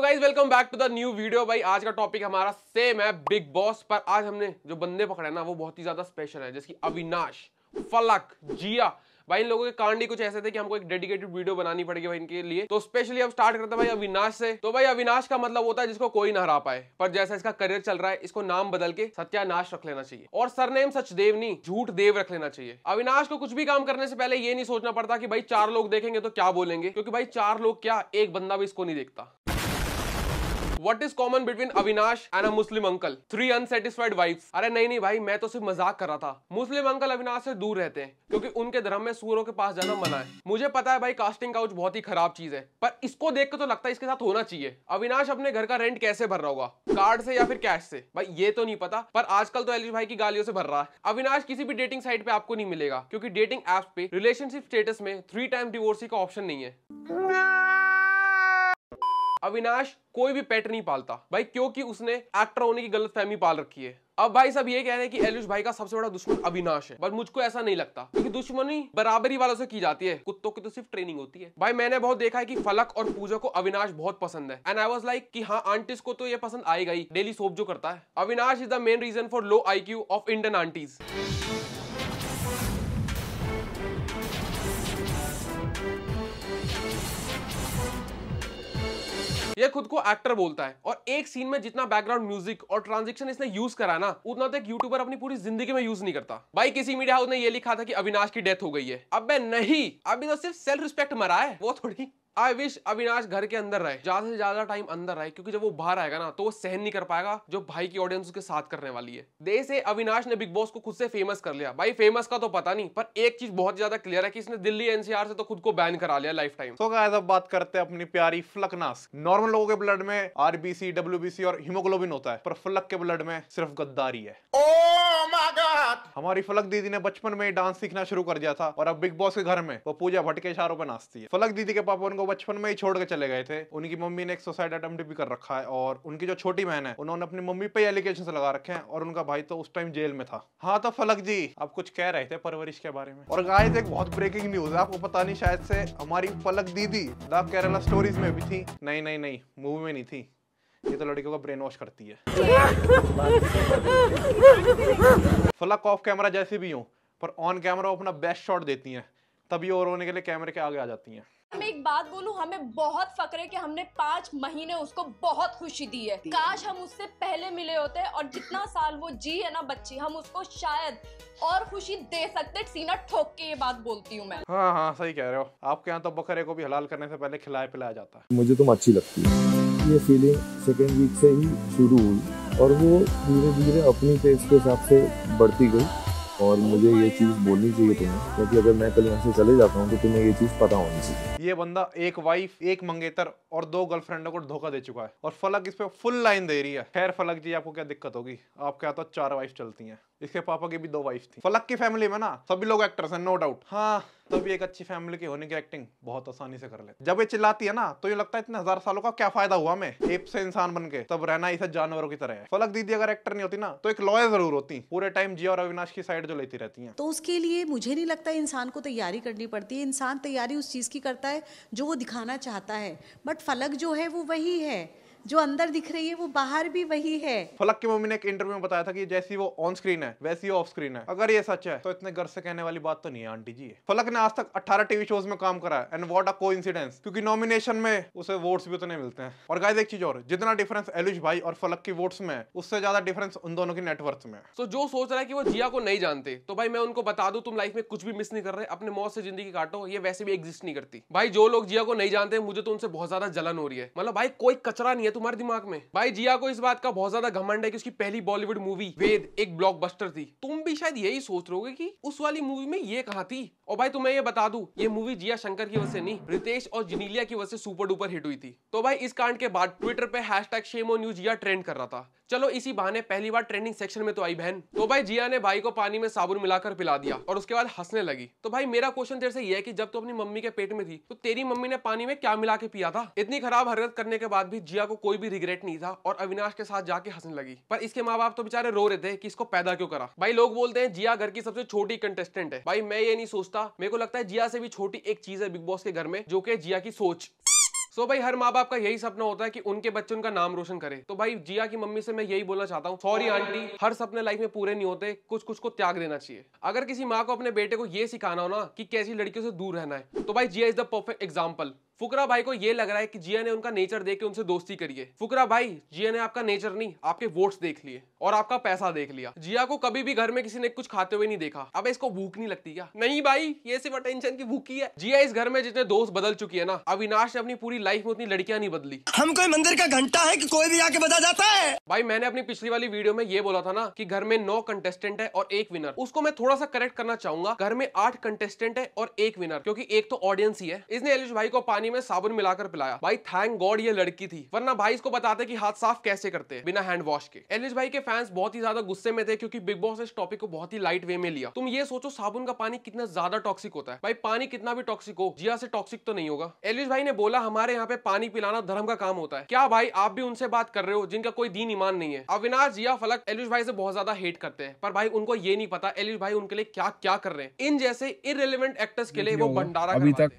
तो guys welcome back to the new video भाई आज का टॉपिक हमारा सेम है बिग बॉस पर आज हमने जो बंदे पकड़े ना वो बहुत ही ज्यादा स्पेशल है जैसे अविनाश फलक जिया भाई इन लोगों के कांड ही कुछ ऐसे थे कि हमको एक डेडिकेटेड वीडियो बनानी पड़ेगी भाई इनके लिए तो स्पेशली अब स्टार्ट करता भाई अविनाश से तो भाई अविनाश का मतलब होता है जिसको कोई ना हरा पाए पर जैसा इसका करियर चल रहा है इसको नाम बदल के सत्यानाश रख लेना चाहिए और सरनेम सच देव नहीं झूठ देव रख लेना चाहिए अविनाश को कुछ भी काम करने से पहले ये नहीं सोचना पड़ता कि भाई चार लोग देखेंगे तो क्या बोलेंगे क्योंकि भाई चार लोग क्या एक बंदा भी इसको नहीं देखता what is common between Avinash and a Muslim uncle three unsatisfied wife अरे नहीं नहीं भाई मैं तो सिर्फ मजाक कर रहा था मुस्लिम अंकल अविनाश से दूर रहते हैं क्योंकि उनके धर्म में सूरों के पास जाना मना है मुझे पता है भाई कास्टिंग काउच बहुत ही खराब चीज है पर इसको देख के तो लगता है इसके साथ होना चाहिए अविनाश अपने घर का रेंट कैसे भर रहा होगा कार्ड से या फिर कैश से भाई ये तो नहीं पता पर आजकल तो एलिश भाई की गालियों से भर रहा है अविनाश किसी भी डेटिंग साइट पे आपको नहीं मिलेगा क्योंकि डेटिंग एप्स पे रिलेशनशिप स्टेटस में थ्री टाइम डिवोर्सी का ऑप्शन नहीं है अविनाश कोई भी पेट नहीं पालता भाई क्योंकि उसने एक्टर होने की गलत फहमी पाल रखी है अब भाई सब ये कह रहे हैं कि एलुष भाई का सबसे बड़ा दुश्मन अविनाश है बट मुझको ऐसा नहीं लगता क्योंकि दुश्मनी बराबरी वालों से की जाती है कुत्तों की तो सिर्फ ट्रेनिंग होती है भाई मैंने बहुत देखा है कि फलक और पूजा को अविनाश बहुत पसंद है एंड आई वॉज लाइक कि हाँ आंटीज को तो ये पसंद आएगा ही डेली सोप जो करता है Avinash is the main reason for low I of Indian aunties ये खुद को एक्टर बोलता है और एक सीन में जितना बैकग्राउंड म्यूजिक और ट्रांजेक्शन इसने यूज करा ना उतना तो एक यूट्यूबर अपनी पूरी जिंदगी में यूज नहीं करता भाई किसी मीडिया हाउस ने यह लिखा था कि अविनाश की डेथ हो गई है अब नहीं अभी तो सिर्फ सेल्फ रिस्पेक्ट मरा है वो थोड़ी आई विश अविनाश घर के अंदर रहे ज्यादा से ज्यादा टाइम अंदर रहे क्योंकि जब वो बाहर आएगा ना तो वो सहन नहीं कर पाएगा जो भाई की ऑडियंस उसके साथ करने वाली है दे से अविनाश ने बिग बॉस को खुद से फेमस कर लिया भाई फेमस का तो पता नहीं पर एक चीज बहुत ज्यादा क्लियर है कि इसने दिल्ली एनसीआर से तो खुद को बैन करा लिया लाइफ टाइम तो अब बात करते हैं अपनी प्यारी फ्लकनास नॉर्मल लोगों के ब्लड में आरबीसी डब्ल्यू और हिमोग्लोबिन होता है पर फ्लक के ब्लड में सिर्फ गद्दारी है oh! हमारी फलक दीदी ने बचपन में डांस सीखना शुरू कर दिया था और अब बिग बॉस के घर में वो पूजा भट्ट के इशारों पर नाचती है फलक दीदी के पापा उनको बचपन में ही छोड़ के चले गए थे उनकी मम्मी ने एक सुसाइड अटेम्प्ट भी कर रखा है और उनकी जो छोटी बहन है उन्होंने अपनी मम्मी पे एलिगेशन लगा रखे हैं और उनका भाई तो उस टाइम जेल में था हाँ तो फलक जी आप कुछ कह रहे थे परवरिश के बारे में और गाय एक बहुत ब्रेकिंग न्यूज है आपको पता नहीं शायद से हमारी फलक दीदी द केरला स्टोरीज में भी थी नहीं नहीं नहीं मूवी में नहीं थी ये तो लड़कियों को ब्रेन वॉश करती है फलक ऑफ कैमरा जैसे भी हूँ पर ऑन कैमरा वो अपना बेस्ट शॉट देती हैं तभी और होने के लिए कैमरे के आगे आ जाती हैं मैं एक बात बोलूं हमें बहुत है कि हमने पाँच महीने उसको बहुत खुशी दी है काश हम उससे पहले मिले होते और जितना साल वो जी है ना बच्ची हम उसको शायद और खुशी दे सकते सीना ठोक के ये बात बोलती हूँ मैं हाँ हाँ सही कह रहे हो आपके यहाँ तो बकरे को भी हलाल करने से पहले खिलाया पिलाया जाता है मुझे तुम तो अच्छी लगती है ये फीलिंग सेकेंड वीक से ही शुरू हुई और वो धीरे धीरे अपनी पेस के हिसाब से बढ़ती गई और मुझे ये चीज़ बोलनी चाहिए तुम्हें क्योंकि अगर मैं कल यहाँ से चले जाता हूँ तो तुम्हें ये चीज़ पता होनी चाहिए ये बंदा एक वाइफ एक मंगेतर और दो गर्लफ्रेंडों को धोखा दे चुका है और फलक इस पर फुल लाइन दे रही है खैर फलक जी आपको क्या दिक्कत होगी आपके यहाँ तो चार वाइफ चलती हैं इसके पापा की भी दो वाइफ थी फलक की फैमिली में ना सभी लोग एक्टर्स हैं नो डाउट हाँ तभी एक अच्छी फैमिली के होने की एक्टिंग बहुत आसानी से कर ले जब ये चिल्लाती है ना तो ये लगता है इतने हजार सालों का क्या फायदा हुआ मैं एप से इंसान बन के तब रहना इसे जानवरों की तरह है फलक दीदी अगर एक्टर नहीं होती ना तो एक लॉयर जरूर होती पूरे टाइम जी और अविनाश की साइड जो लेती रहती है तो उसके लिए मुझे नहीं लगता इंसान को तैयारी करनी पड़ती है इंसान तैयारी उस चीज की करता है जो वो दिखाना चाहता है बट फलक जो है वो वही है जो अंदर दिख रही है वो बाहर भी वही है फलक की मम्मी ने एक इंटरव्यू में बताया था कि जैसी वो ऑन स्क्रीन है वैसी ऑफ स्क्रीन है अगर ये सच है तो इतने घर से कहने वाली बात तो नहीं है आंटी जी फलक ने आज तक 18 टीवी शोज में काम करा है एंड वॉट अ को क्योंकि नॉमिनेशन में उसे वोट्स भी उतने मिलते हैं और गाय एक चीज और जितना डिफरेंस एलुष भाई और फलक की वोट्स में उससे ज्यादा डिफरेंस उन दोनों की नेटवर्क में तो जो सोच रहा है की वो जिया को नहीं जानते तो भाई मैं उनको बता दू तुम लाइफ में कुछ भी मिस नहीं कर रहे अपने मौत से जिंदगी काटो ये वैसे भी एग्जिस्ट नहीं करती भाई जो लोग जिया को नहीं जानते मुझे तो उनसे बहुत ज्यादा जलन हो रही है मतलब भाई कोई कचरा नहीं है है तुम्हारे दिमाग में भाई जिया को इस बात का बहुत ज्यादा घमंड है कि उसकी पहली बॉलीवुड मूवी वेद एक ब्लॉकबस्टर थी तुम भी शायद यही सोच रहोगे कि उस वाली मूवी में ये कहा थी और भाई तुम्हें ये बता दू ये मूवी जिया शंकर की वजह से नहीं रितेश और जिनीलिया की वजह से सुपर डुपर हिट हुई थी तो भाई इस कांड के बाद ट्विटर पे hash tag shame on you Jiya trend कर रहा था चलो इसी बहाने पहली बार ट्रेनिंग सेक्शन में तो आई बहन तो भाई जिया ने भाई को पानी में साबुन मिलाकर पिला दिया और उसके बाद हंसने लगी तो भाई मेरा क्वेश्चन तेरे से ये है कि जब तू अपनी मम्मी के पेट में थी तो तेरी मम्मी ने पानी में क्या मिला के पिया था इतनी खराब हरकत करने के बाद भी जिया को कोई भी रिग्रेट नहीं था और अविनाश के साथ जाके हंसने लगी पर इसके माँ बाप तो बेचारे रो रहे थे कि इसको पैदा क्यों करा भाई लोग बोलते हैं जिया घर की सबसे छोटी कंटेस्टेंट है भाई मैं ये नहीं सोचता मेरे को लगता है जिया से भी छोटी एक चीज है बिग बॉस के घर में जो की जिया की सोच सो तो भाई हर माँ बाप का यही सपना होता है कि उनके बच्चे उनका नाम रोशन करे तो भाई जिया की मम्मी से मैं यही बोलना चाहता हूँ सॉरी आंटी हर सपने लाइफ में पूरे नहीं होते कुछ कुछ को त्याग देना चाहिए अगर किसी माँ को अपने बेटे को ये सिखाना हो ना कि कैसी लड़कियों से दूर रहना है तो भाई Jiya is the perfect example Fukra भाई को ये लग रहा है कि जिया ने उनका नेचर देख के उनसे दोस्ती करी है फुकरा भाई जिया ने आपका नेचर नहीं आपके वोट्स देख लिए और आपका पैसा देख लिया जिया को कभी भी घर में किसी ने कुछ खाते हुए नहीं देखा अब इसको भूख नहीं लगती क्या नहीं भाई ये सिर्फ अटेंशन की भूखी है जिया इस घर में जितने दोस्त बदल चुकी है ना अविनाश ने अपनी पूरी लाइफ में उतनी लड़कियां नहीं बदली हम कोई मंदिर का घंटा है कि कोई भी आके बदल जाता है भाई मैंने अपनी पिछली वाली वीडियो में ये बोला था ना कि घर में नौ कंटेस्टेंट है और एक विनर उसको मैं थोड़ा सा करेक्ट करना चाहूंगा घर में आठ कंटेस्टेंट है और एक विनर क्योंकि एक तो ऑडियंस ही है इसने एलिश भाई को पानी में साबुन मिलाकर पिलाया भाई थैंक गॉड ये लड़की थी वरना भाई इसको बताते कि हाथ साफ कैसे करते बिना हैंड वॉश के एलिश भाई के फैंस बहुत ही ज्यादा गुस्से में थे क्योंकि बिग बॉस इस टॉपिक को बहुत ही लाइट वे में लिया तुम ये सोचो साबुन का पानी कितना ज्यादा टॉक्सिक होता है भाई पानी कितना भी टॉक्सिक हो जिया से टॉक्सिक तो नहीं होगा एलिस भाई ने बोला हमारे यहाँ पे पानी पिलाना धर्म का काम होता है क्या भाई आप भी उनसे बात कर रहे हो जिनका कोई दीन ईमान नहीं है अविनाश जिया फलक एलिस भाई से बहुत ज्यादा हेट करते हैं पर भाई उनको ये नहीं पता एलिस भाई उनके लिए क्या क्या कर रहे हैं इन जैसे इरेलीवेंट एक्टर्स के लिए वो भंडारा अभी तक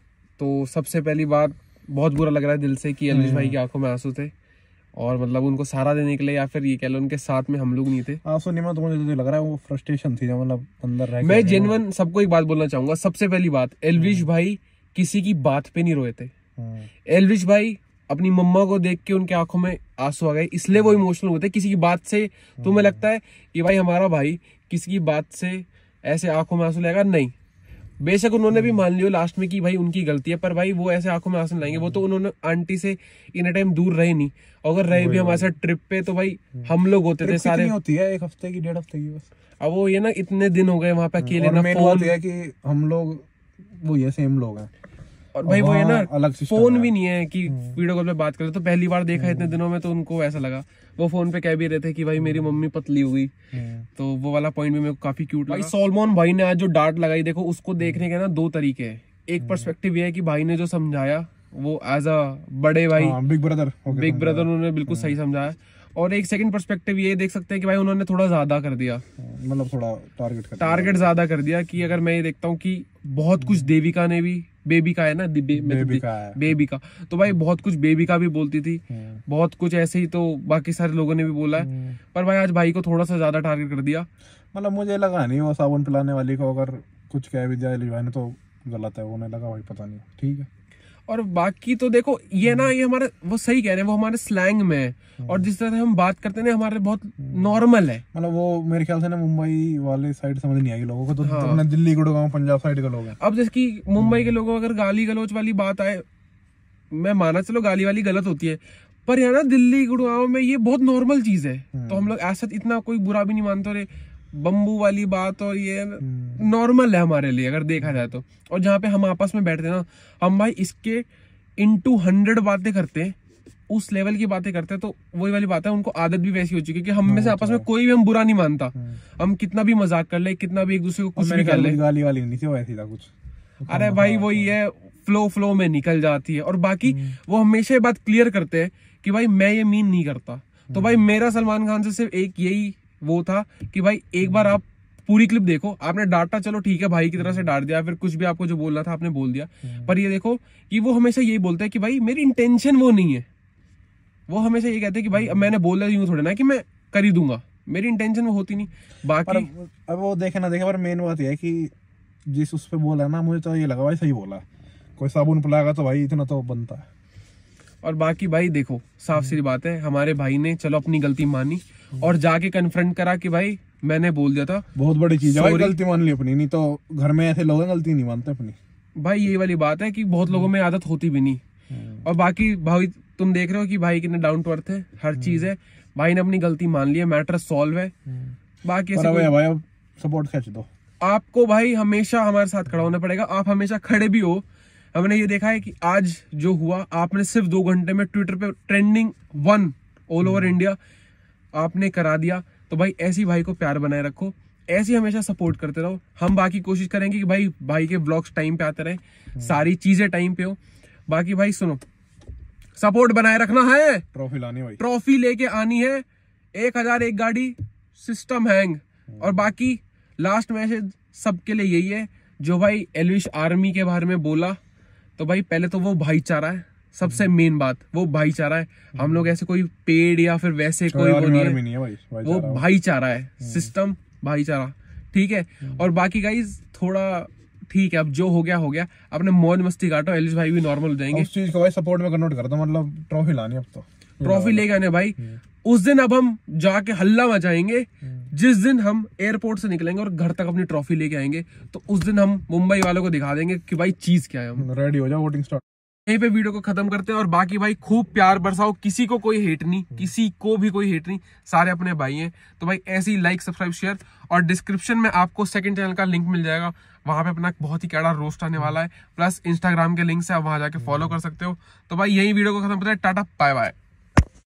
तो सबसे पहली बात बहुत बुरा लग रहा है दिल से कि हम्म। एलविश भाई की आंखों में आंसू थे और मतलब उनको सहारा देने के लिए या फिर ये कह लो उनके साथ में हम लोग नहीं थे आ, निमा तो मुझे लग रहा है वो फ्रस्ट्रेशन थी मतलब अंदर रह मैं जेनवन सबको एक बात बोलना चाहूंगा सबसे पहली बात एलविश हम्म। भाई किसी की बात पे नहीं रोए थे एलविश हम्म। भाई अपनी मम्मा को देख के उनके आंखों में आंसू आ गए इसलिए वो इमोशनल हम्म। होते किसी की बात से तुम्हें लगता है कि भाई हमारा भाई किसी की बात से ऐसे आंखों में आंसू लेगा नहीं बेशक उन्होंने भी मान लियो लास्ट में कि भाई उनकी गलती है पर भाई वो ऐसे आंखों में आंसू लाएंगे वो तो उन्होंने आंटी से इन टाइम दूर रहे नहीं अगर रहे भी हमारे साथ ट्रिप पे तो भाई हम लोग होते थे सारे होती है एक हफ्ते की डेढ़ हफ्ते की बस अब वो ये ना इतने दिन हो गए वहां पे अकेले ना फोन है कि हम लोग वो ये सेम लोग हैं और भाई वो है ना अलग फोन भी नहीं है कि वीडियो हम्म। कॉल पे बात करे तो पहली बार देखा हम्म। इतने दिनों में तो उनको ऐसा लगा वो फोन पे कह भी रहे थे कि भाई मेरी मम्मी पतली हुई हम्म। तो वो वाला पॉइंट भी मेरे को काफी क्यूट लगा सोलमोन भाई ने आज जो डांट लगाई देखो उसको देखने के ना दो तरीके है एक परस्पेक्टिव ये है कि भाई ने जो समझाया वो एज अ बड़े भाई बिग ब्रदर बिग ब्रदर उन्होंने बिल्कुल सही समझाया और एक सेकंड पर्सपेक्टिव ये देख सकते हैं कि भाई उन्होंने थोड़ा ज्यादा कर दिया मतलब थोड़ा टारगेट कर टारगेट ज्यादा कर दिया कि अगर मैं ये देखता हूँ कि बहुत कुछ देविका ने भी बेबी का है ना तो बेबी बेबी का बेबी का तो भाई बहुत कुछ बेबी का भी बोलती थी हम्म। बहुत कुछ ऐसे ही तो बाकी सारे लोगों ने भी बोला है हम्म। पर भाई आज भाई को थोड़ा सा ज्यादा टारगेट कर दिया मतलब मुझे लगा नहीं वो साबुन पिलाने वाली को अगर कुछ कह भी जाए तो गलत है नहीं लगा भाई पता नहीं ठीक है और बाकी तो देखो ये ना ये हमारे वो सही कह रहे हैं वो हमारे स्लैंग में है और जिस तरह हम बात करते हैं हमारे बहुत नॉर्मल है मतलब वो मेरे ख्याल से ना मुंबई वाले साइड समझ नहीं आएगी लोगों को तो हाँ। तो दिल्ली गुड़गांव पंजाब साइड के लोग हैं अब जैसे मुंबई के लोगों अगर गाली गलोच वाली बात आए मैं माना चलो गाली वाली गलत होती है पर यहाँ ना दिल्ली गुड़गांव में ये बहुत नॉर्मल चीज है हम्म। तो हम लोग ऐसा इतना कोई बुरा भी नहीं मानते रहे बम्बू वाली बात और ये हम्म। नॉर्मल है हमारे लिए अगर देखा जाए तो और जहाँ पे हम आपस में बैठते ना हम भाई इसके इन टू हंड्रेड बातें करते हैं उस लेवल की बातें करते हैं तो वही वाली बात है उनको आदत भी वैसी हो चुकी है कि हम में से हाँ, आपस तो में कोई भी हम बुरा नहीं मानता हाँ। हम कितना भी मजाक कर ले कितना भी एक दूसरे को कुछ भी कर ले गाली वाली नहीं थी ऐसी था कुछ अरे हाँ, भाई वही है फ्लो फ्लो में निकल जाती है और बाकी हम्म। वो हमेशा ये बात क्लियर करते हैं कि भाई मैं ये मीन नहीं करता तो हम्म। भाई मेरा सलमान खान से सिर्फ एक यही वो था कि भाई एक बार आप पूरी क्लिप देखो आपने डांटा चलो ठीक है भाई की तरह से डांट दिया फिर कुछ भी आपको जो बोलना था आपने बोल दिया हम्म। पर ये देखो कि वो हमेशा यही बोलते है कि भाई मेरी इंटेंशन वो नहीं है वो हमेशा ये कहते हैं कि भाई अब मैंने बोला यूं थोड़े ना कि मैं कर ही दूंगा मेरी इंटेंशन वो होती नहीं बाकी अब वो देखे ना देखे पर मेन बात यह है कि जिस उस पर बोला ना मुझे तो ये लगा भाई सही बोला कोई साबुन पिलाएगा तो भाई इतना तो बनता है और बाकी भाई देखो साफ सी बात है हमारे भाई ने चलो अपनी गलती मानी और जाके कन्फ्रंट करा कि भाई मैंने बोल दिया था बहुत बड़ी चीज है गलती मान ली अपनी नहीं तो घर में ऐसे लोग गलती नहीं मानते अपनी भाई ये वाली बात है कि बहुत लोगों में हम्म। आदत होती भी नहीं हम्म। और बाकी भाई तुम देख रहे हो कि भाई कितने डाउन टू अर्थ है हर हम्म। चीज है भाई ने अपनी गलती मान ली है मैटर सॉल्व है बाकी भाई सपोर्ट खेच दो आपको भाई हमेशा हमारे साथ खड़ा होना पड़ेगा आप हमेशा खड़े भी हो हमने ये देखा है कि आज जो हुआ आपने सिर्फ दो घंटे में ट्विटर पे trending one all over India आपने करा दिया तो भाई ऐसी भाई को प्यार बनाए रखो ऐसी हमेशा सपोर्ट करते रहो हम बाकी कोशिश करेंगे कि भाई भाई के ब्लॉग्स टाइम पे आते रहे हम्म। सारी चीजें टाइम पे हो बाकी भाई सुनो सपोर्ट बनाए रखना है ट्रॉफी लानी भाई ट्रॉफी लेके आनी है एक हजार एक गाड़ी सिस्टम हम्म। हैंग और बाकी लास्ट मैसेज सबके लिए यही है जो भाई एलविश आर्मी के बारे में बोला तो भाई पहले तो वो भाईचारा है सबसे मेन बात वो भाईचारा है हम लोग ऐसे कोई पेड़ या फिर वैसे कोई वो नहीं है, वो भाईचारा है सिस्टम हम्म। भाईचारा ठीक है और बाकी गाइज थोड़ा ठीक है अब जो हो गया हो गया अपने मौज मस्ती काटो एलिश भाई भी नॉर्मल हो जाएंगे उस चीज को भाई सपोर्ट में कन्वर्ट करता मतलब ट्रॉफी लानी अब तो ट्रॉफी हम्म। लेके आने भाई उस दिन अब हम जाके हल्ला मचाएंगे हम्म। जिस दिन हम एयरपोर्ट से निकलेंगे और घर तक अपनी ट्रॉफी लेके आएंगे तो उस दिन हम मुंबई वालों को दिखा देंगे कि भाई चीज क्या है हम रेडी हो जाओ वोटिंग स्टार्ट यहीं पे वीडियो को खत्म करते हैं और बाकी भाई खूब प्यार बरसाओ किसी को कोई हेट नहीं हम्म। किसी को भी कोई हेट नहीं सारे अपने भाई हैं तो भाई ऐसे ही लाइक सब्सक्राइब शेयर और डिस्क्रिप्शन में आपको सेकंड चैनल का लिंक मिल जाएगा वहां पे अपना बहुत ही कैड़ा रोस्ट आने वाला है प्लस इंस्टाग्राम के लिंक से आप वहां जाके फॉलो हम्म। कर सकते हो तो भाई यही वीडियो को खत्म करते हैं टाटा बाय बाय